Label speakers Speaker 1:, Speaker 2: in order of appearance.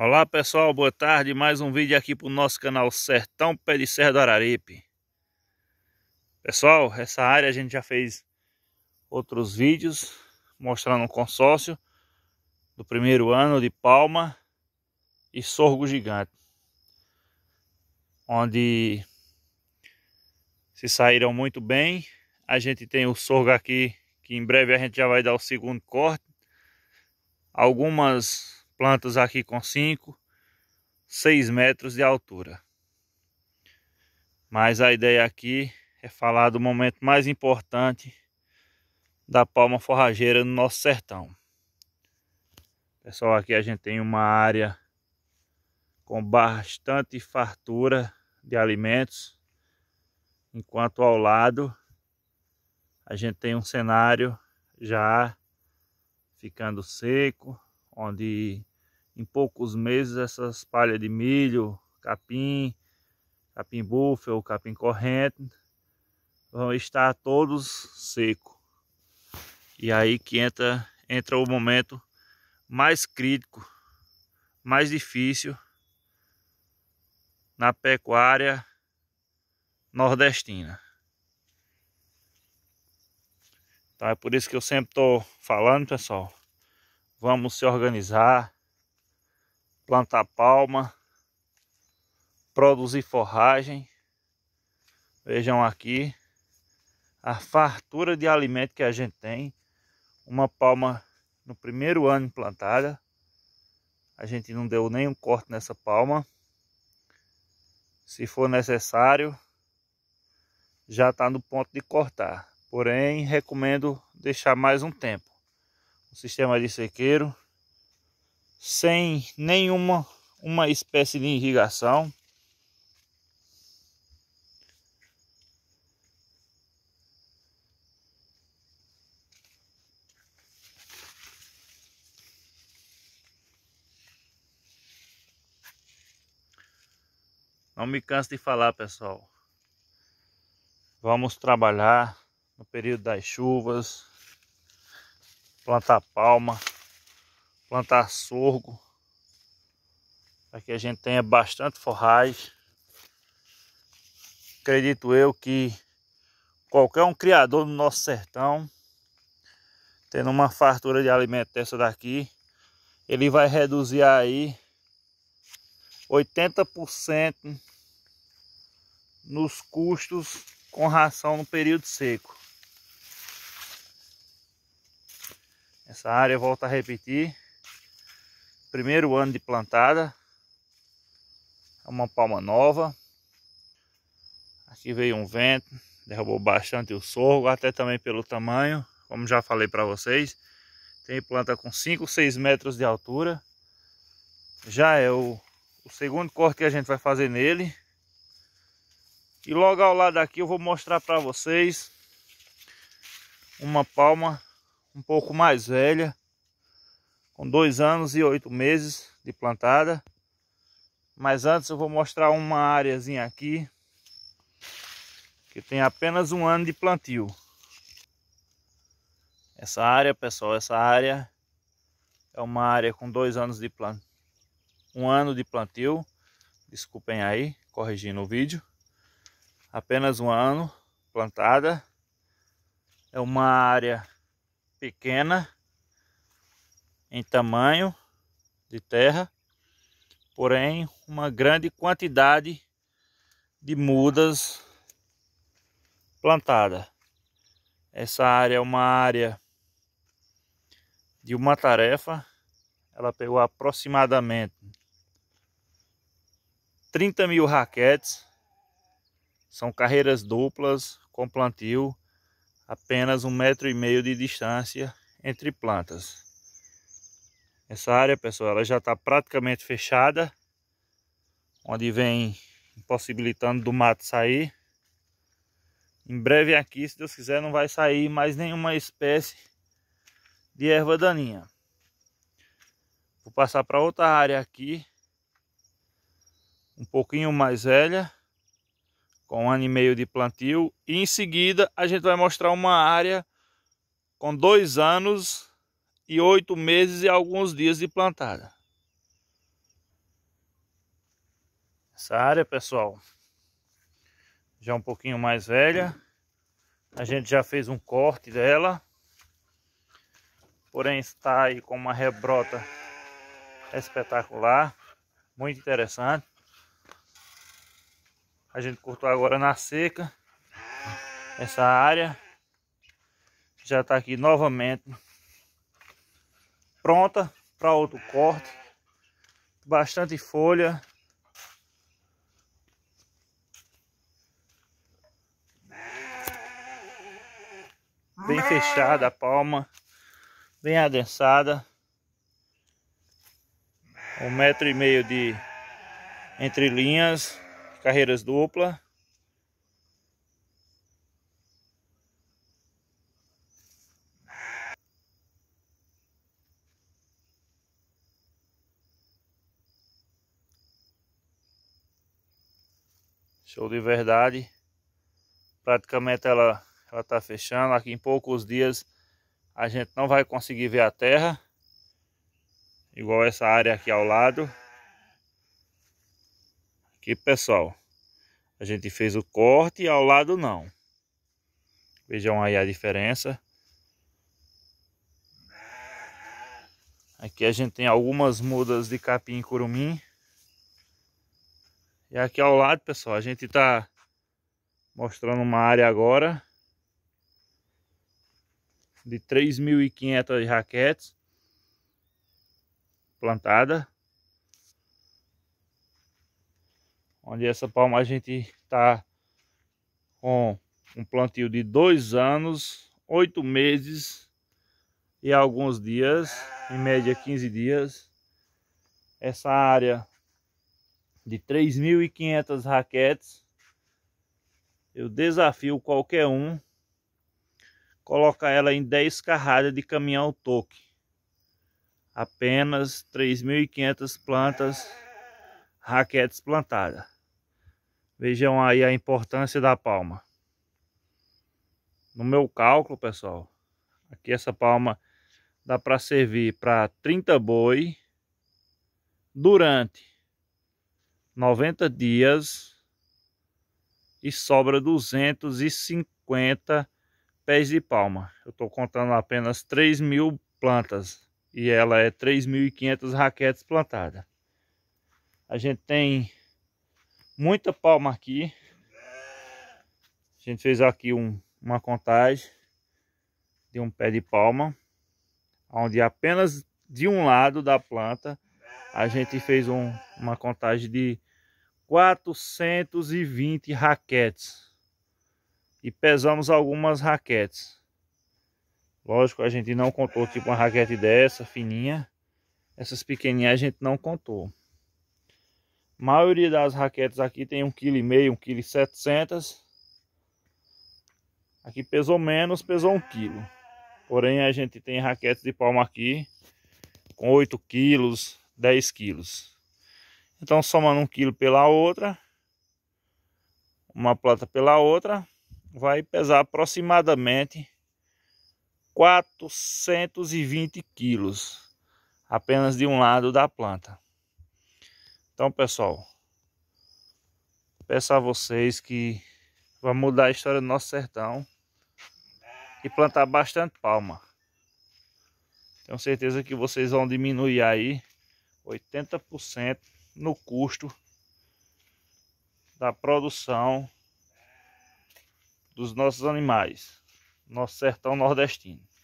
Speaker 1: Olá pessoal, boa tarde, mais um vídeo aqui para o nosso canal Sertão Pé de Serra do Araripe Pessoal, essa área a gente já fez outros vídeos mostrando um consórcio do primeiro ano de palma e sorgo gigante Onde se saíram muito bem, a gente tem o sorgo aqui que em breve a gente já vai dar o segundo corte Algumas plantas aqui com 5, 6 metros de altura. Mas a ideia aqui é falar do momento mais importante da palma forrageira no nosso sertão. Pessoal, aqui a gente tem uma área com bastante fartura de alimentos, enquanto ao lado a gente tem um cenário já ficando seco, onde em poucos meses essas palhas de milho, capim, capim búfalo, capim corrente vão estar todos seco. E aí que entra, entra o momento mais crítico, mais difícil na pecuária nordestina. Então é por isso que eu sempre estou falando, pessoal, Vamos se organizar, plantar palma, produzir forragem. Vejam aqui a fartura de alimento que a gente tem. Uma palma no primeiro ano plantada. A gente não deu nenhum corte nessa palma. Se for necessário, já está no ponto de cortar. Porém, recomendo deixar mais um tempo um sistema de sequeiro sem nenhuma uma espécie de irrigação. Não me canso de falar, pessoal. Vamos trabalhar no período das chuvas, plantar palma, plantar sorgo. para que a gente tenha bastante forragem. Acredito eu que qualquer um criador do nosso sertão, tendo uma fartura de alimento dessa daqui, ele vai reduzir aí 80% nos custos com ração no período seco. Essa área, volta a repetir, primeiro ano de plantada, é uma palma nova. Aqui veio um vento, derrubou bastante o sorgo, até também pelo tamanho, como já falei para vocês. Tem planta com 5, 6 metros de altura. Já é o, o segundo corte que a gente vai fazer nele. E logo ao lado aqui eu vou mostrar para vocês uma palma um pouco mais velha, com dois anos e oito meses de plantada. Mas antes eu vou mostrar uma áreazinha aqui que tem apenas um ano de plantio. Essa área, pessoal, essa área é uma área com dois anos de plantio, um ano de plantio. Desculpem aí, corrigindo o vídeo. Apenas um ano plantada. É uma área pequena em tamanho de terra, porém uma grande quantidade de mudas plantada. Essa área é uma área de uma tarefa. Ela pegou aproximadamente 30 mil raquetes. São carreiras duplas com plantio apenas um metro e meio de distância entre plantas. Essa área, pessoal, ela já está praticamente fechada, onde vem impossibilitando do mato sair. Em breve aqui, se Deus quiser, não vai sair mais nenhuma espécie de erva daninha. Vou passar para outra área aqui, um pouquinho mais velha, com um ano e meio de plantio. E em seguida a gente vai mostrar uma área com dois anos e oito meses e alguns dias de plantada. Essa área, pessoal, já é um pouquinho mais velha. A gente já fez um corte dela. Porém está aí com uma rebrota espetacular, muito interessante. A gente cortou agora na seca. Essa área já está aqui novamente pronta para outro corte. Bastante folha. Bem fechada a palma, bem adensada. Um metro e meio de entre linhas carreiras dupla. Show de verdade. Praticamente ela ela tá fechando. Aqui em poucos dias a gente não vai conseguir ver a terra. Igual essa área aqui ao lado. Aqui, pessoal, a gente fez o corte e ao lado não. Vejam aí a diferença. Aqui a gente tem algumas mudas de capim e curumim. E aqui ao lado, pessoal, a gente está mostrando uma área agora de 3.500 raquetes plantada Onde essa palma a gente está com um plantio de dois anos, oito meses e alguns dias, em média 15 dias. Essa área de 3.500 raquetes, eu desafio qualquer um colocar ela em 10 carradas de caminhão toque. Apenas 3.500 plantas, raquetes plantadas. Vejam aí a importância da palma. No meu cálculo, pessoal, aqui essa palma dá para servir para 30 boi durante 90 dias e sobra 250 pés de palma. Eu estou contando apenas 3 mil plantas e ela é 3.500 raquetes plantadas. A gente tem muita palma aqui. A gente fez aqui um, uma contagem de um pé de palma, onde apenas de um lado da planta a gente fez um, uma contagem de 420 raquetes e pesamos algumas raquetes. Lógico, a gente não contou tipo uma raquete dessa, fininha. Essas pequenininhas a gente não contou. A maioria das raquetas aqui tem 1,5 kg, 1,7 kg. Aqui pesou menos, pesou 1 kg. Porém, a gente tem raquetas de palma aqui com 8 kg, 10 kg. Então, somando 1 kg pela outra, uma planta pela outra, vai pesar aproximadamente 420 kg apenas de um lado da planta. Então, pessoal, peço a vocês que vão mudar a história do nosso sertão e plantar bastante palma. Tenho certeza que vocês vão diminuir aí 80% no custo da produção dos nossos animais, nosso sertão nordestino.